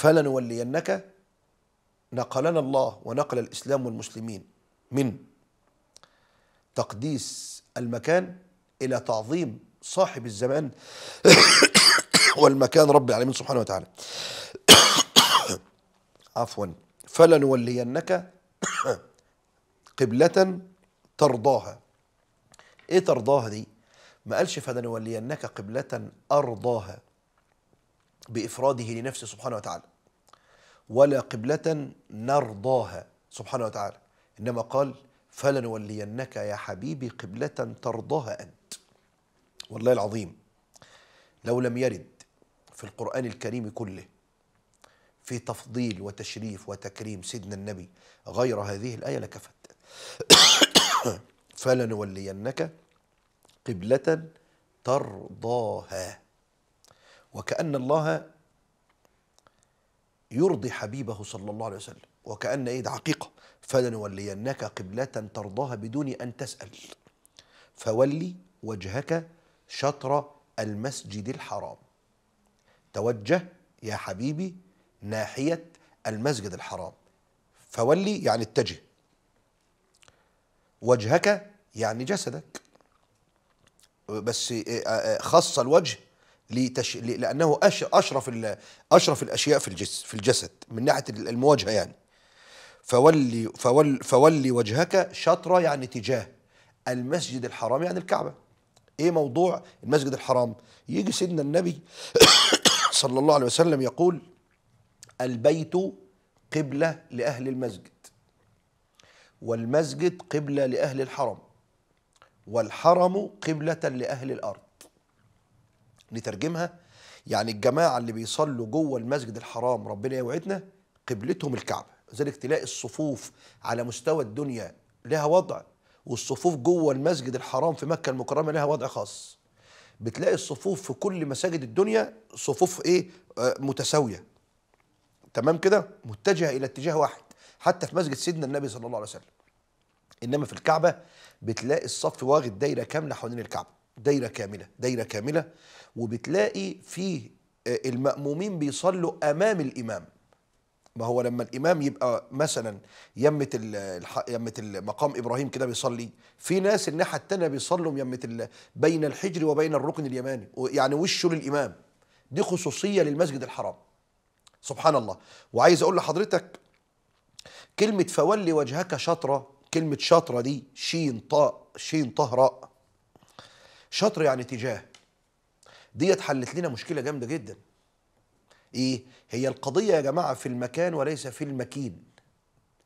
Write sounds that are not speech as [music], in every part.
فلنولينك نقلنا الله ونقل الإسلام والمسلمين من تقديس المكان إلى تعظيم صاحب الزمان [coughs] والمكان رب العالمين سبحانه وتعالى [coughs] عفوا فلنولينك [coughs] قبلة ترضاها ايه ترضاها دي ما قالش فلنولينك قبلة أرضاها بإفراده لنفسه سبحانه وتعالى ولا قبلة نرضاها سبحانه وتعالى إنما قال فلنولينك يا حبيبي قبلة ترضاها أنت والله العظيم لو لم يرد في القرآن الكريم كله في تفضيل وتشريف وتكريم سيدنا النبي غير هذه الآية لكفت [coughs] فلنولينك قبلة ترضاها وكأن الله يرضي حبيبه صلى الله عليه وسلم وكأن إيه ده عقيقة فلنولينك قبلة ترضاها بدون أن تسأل فولي وجهك شطر المسجد الحرام توجه يا حبيبي ناحية المسجد الحرام فولي يعني اتجه وجهك يعني جسدك بس آه، آه، خص الوجه لتش... لانه اشرف ال... اشرف الاشياء في الجس... في الجسد من ناحيه المواجهه يعني فولي فول فولي وجهك شطره يعني تجاه المسجد الحرام يعني الكعبه ايه موضوع المسجد الحرام يجي سيدنا النبي [coughs] صلى الله عليه وسلم يقول البيت قبله لاهل المسجد والمسجد قبله لاهل الحرم والحرم قبله لاهل الارض نترجمها يعني الجماعة اللي بيصلوا جوه المسجد الحرام ربنا يوعدنا قبلتهم الكعبة لذلك تلاقي الصفوف على مستوى الدنيا لها وضع والصفوف جوه المسجد الحرام في مكة المكرمة لها وضع خاص بتلاقي الصفوف في كل مساجد الدنيا صفوف ايه آه متساوية تمام كده متجهة إلى اتجاه واحد حتى في مسجد سيدنا النبي صلى الله عليه وسلم إنما في الكعبة بتلاقي الصف واخد دايرة كاملة حوالين الكعبة دايره كامله دايره كامله وبتلاقي فيه آه، المأمومين بيصلوا امام الامام ما هو لما الامام يبقى مثلا يمه يمه المقام ابراهيم كده بيصلي في ناس الناحيه الثانيه بيصلوا يمه ال... بين الحجر وبين الركن اليماني يعني وشه للامام دي خصوصيه للمسجد الحرام سبحان الله وعايز اقول لحضرتك كلمه فولي وجهك شطره كلمه شطره دي شين طاء شين طهراء شطر يعني اتجاه ديت حلت لنا مشكله جامده جدا ايه هي القضيه يا جماعه في المكان وليس في المكين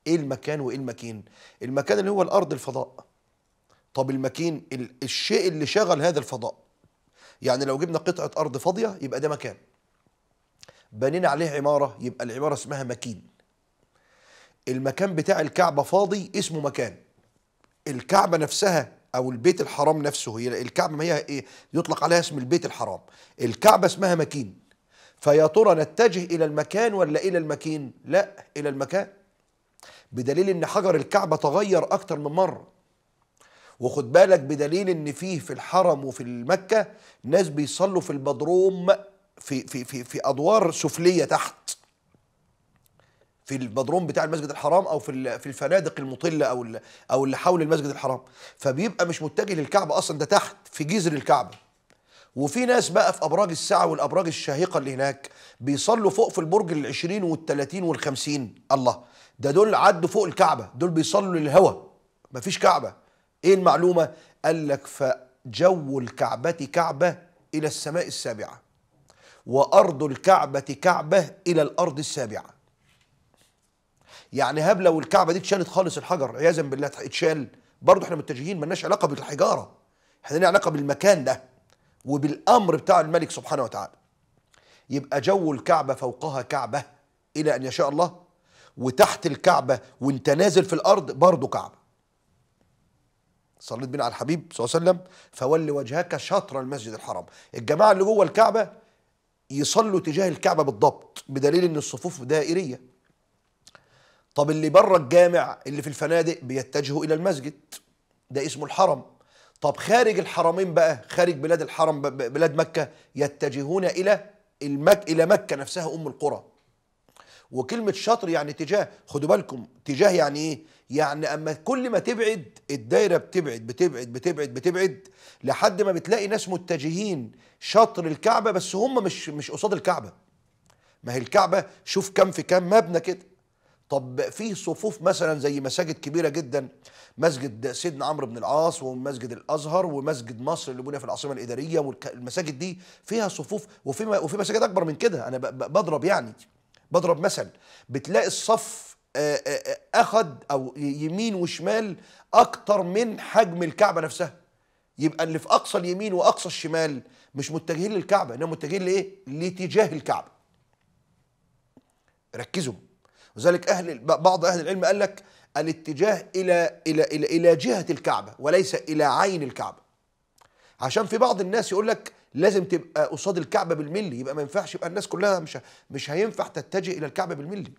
ايه المكان وايه المكين المكان اللي هو الارض الفضاء طب المكين الشيء اللي شغل هذا الفضاء يعني لو جبنا قطعه ارض فاضيه يبقى ده مكان بنينا عليه عماره يبقى العماره اسمها مكين المكان بتاع الكعبه فاضي اسمه مكان الكعبه نفسها او البيت الحرام نفسه هي الكعبه ما هي ايه يطلق عليها اسم البيت الحرام الكعبه اسمها مكين فيا ترى نتجه الى المكان ولا الى المكين لا الى المكان بدليل ان حجر الكعبه تغير اكتر من مره وخد بالك بدليل ان فيه في الحرم وفي المكه ناس بيصلوا في البدروم في في في في ادوار سفليه تحت في البدروم بتاع المسجد الحرام او في في الفنادق المطله او او اللي حول المسجد الحرام فبيبقى مش متجه للكعبه اصلا ده تحت في جزر الكعبه وفي ناس بقى في ابراج الساعه والابراج الشاهقه اللي هناك بيصلوا فوق في البرج ال20 وال30 وال50 الله ده دول عدوا فوق الكعبه دول بيصلوا للهوا مفيش كعبه ايه المعلومه قال لك فجو الكعبه كعبه الى السماء السابعه وارض الكعبه كعبه الى الارض السابعه يعني هاب لو الكعبه دي اتشالت خالص الحجر عياذا بالله اتشال برضه احنا متجهين مالناش علاقه بالحجاره احنا لنا علاقه بالمكان ده وبالامر بتاع الملك سبحانه وتعالى يبقى جو الكعبه فوقها كعبه الى ان يشاء الله وتحت الكعبه وانت نازل في الارض برضه كعبه صليت بينا على الحبيب صلى الله عليه وسلم فول وجهك شطر المسجد الحرام الجماعه اللي جوه الكعبه يصلوا تجاه الكعبه بالضبط بدليل ان الصفوف دائريه طب اللي بره الجامع اللي في الفنادق بيتجهوا الى المسجد ده اسمه الحرم طب خارج الحرمين بقى خارج بلاد الحرم بلاد مكه يتجهون الى المك الى مكه نفسها ام القرى وكلمه شطر يعني اتجاه خدوا بالكم اتجاه يعني ايه يعني اما كل ما تبعد الدايره بتبعد بتبعد بتبعد بتبعد لحد ما بتلاقي ناس متجهين شطر الكعبه بس هم مش مش قصاد الكعبه ما هي الكعبه شوف كم في كم مبنى كده طب في صفوف مثلا زي مساجد كبيره جدا مسجد سيدنا عمرو بن العاص ومسجد الازهر ومسجد مصر اللي بني في العاصمه الاداريه والمساجد دي فيها صفوف وفي وفي مساجد اكبر من كده انا بضرب يعني بضرب مثل بتلاقي الصف اخد او يمين وشمال اكتر من حجم الكعبه نفسها يبقى اللي في اقصى اليمين واقصى الشمال مش متجهين للكعبه انما متجهين لايه لاتجاه الكعبه ركزوا وذلك أهل بعض أهل العلم قال لك الاتجاه إلى إلى إلى إلى جهة الكعبة وليس إلى عين الكعبة عشان في بعض الناس يقول لك لازم تبقى قصاد الكعبة بالملي يبقى ما ينفعش يبقى الناس كلها مش مش هينفع تتجه إلى الكعبة بالملي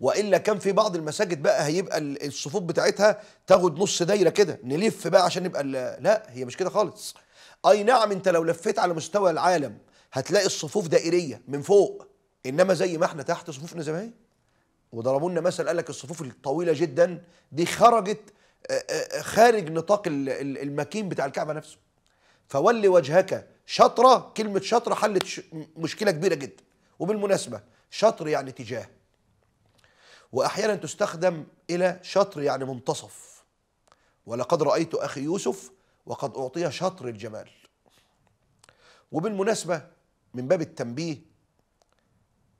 والا كان في بعض المساجد بقى هيبقى الصفوف بتاعتها تاخد نص دايره كده نلف بقى عشان نبقى لا هي مش كده خالص اي نعم انت لو لفيت على مستوى العالم هتلاقي الصفوف دائريه من فوق انما زي ما احنا تحت صفوفنا زمان وضربوا لنا مثل قال لك الصفوف الطويله جدا دي خرجت آه، آه، آه، خارج نطاق المكين بتاع الكعبه نفسه فولي وجهك شطره كلمه شطره حلت مشكله كبيره جدا وبالمناسبه شطر يعني تجاه واحيانا تستخدم الى شطر يعني منتصف ولقد رايت اخي يوسف وقد اعطي شطر الجمال وبالمناسبه من باب التنبيه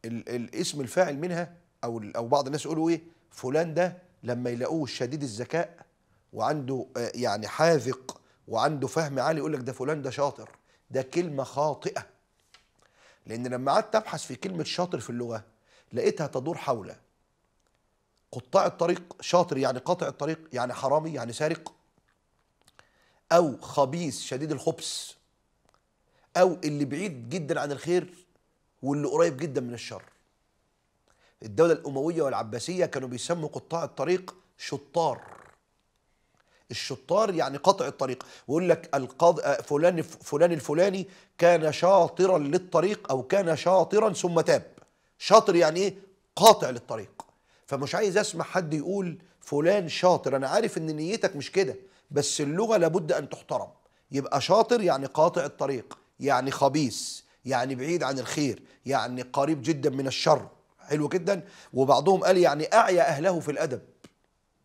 الاسم الفاعل منها او او بعض الناس يقولوا ايه فلان ده لما يلاقوه شديد الذكاء وعنده آه، يعني حاذق وعنده فهم عالي يقول لك ده فلان ده شاطر ده كلمه خاطئه لان لما قعدت ابحث في كلمه شاطر في اللغه لقيتها تدور حول قطاع الطريق شاطر يعني قاطع الطريق يعني حرامي يعني سارق او خبيث شديد الخبث او اللي بعيد جدا عن الخير واللي قريب جدا من الشر الدولة الأموية والعباسية كانوا بيسموا قطاع الطريق شطار الشطار يعني قطع الطريق ويقول لك القض... آه، فلان فلان الفلاني كان شاطرا للطريق او كان شاطرا ثم تاب شاطر يعني ايه قاطع للطريق فمش عايز اسمع حد يقول فلان شاطر انا عارف ان نيتك مش كده بس اللغه لابد ان تحترم يبقى شاطر يعني قاطع الطريق يعني خبيث يعني بعيد عن الخير يعني قريب جدا من الشر حلو جدا وبعضهم قال يعني أعيا أهله في الأدب